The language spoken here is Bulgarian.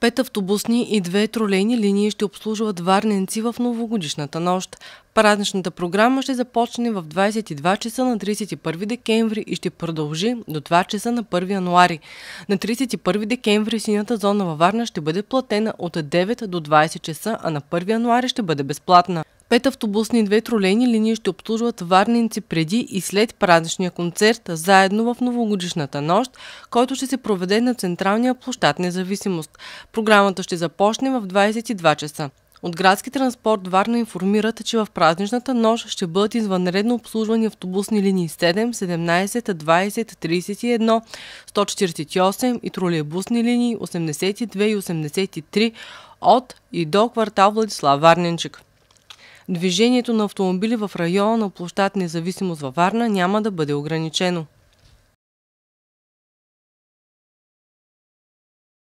Пет автобусни и две тролейни линии ще обслужват варненци в новогодишната нощ. Празничната програма ще започне в 22 часа на 31 декември и ще продължи до 2 часа на 1 януари. На 31 декември синята зона във Варна ще бъде платена от 9 до 20 часа, а на 1 януари ще бъде безплатна. Пет автобусни и две тролейни линии ще обслужват варненци преди и след празничния концерт, заедно в новогодишната нощ, който ще се проведе на Централния площад Независимост. Програмата ще започне в 22 часа. От градски транспорт Варна информират, че в празничната нощ ще бъдат извънредно обслужвани автобусни линии 7, 17, 20, 31, 148 и тролейбусни линии 82 и 83 от и до квартал Владислав Варненчик движението на автомобили в района на площад Независимост във Варна няма да бъде ограничено.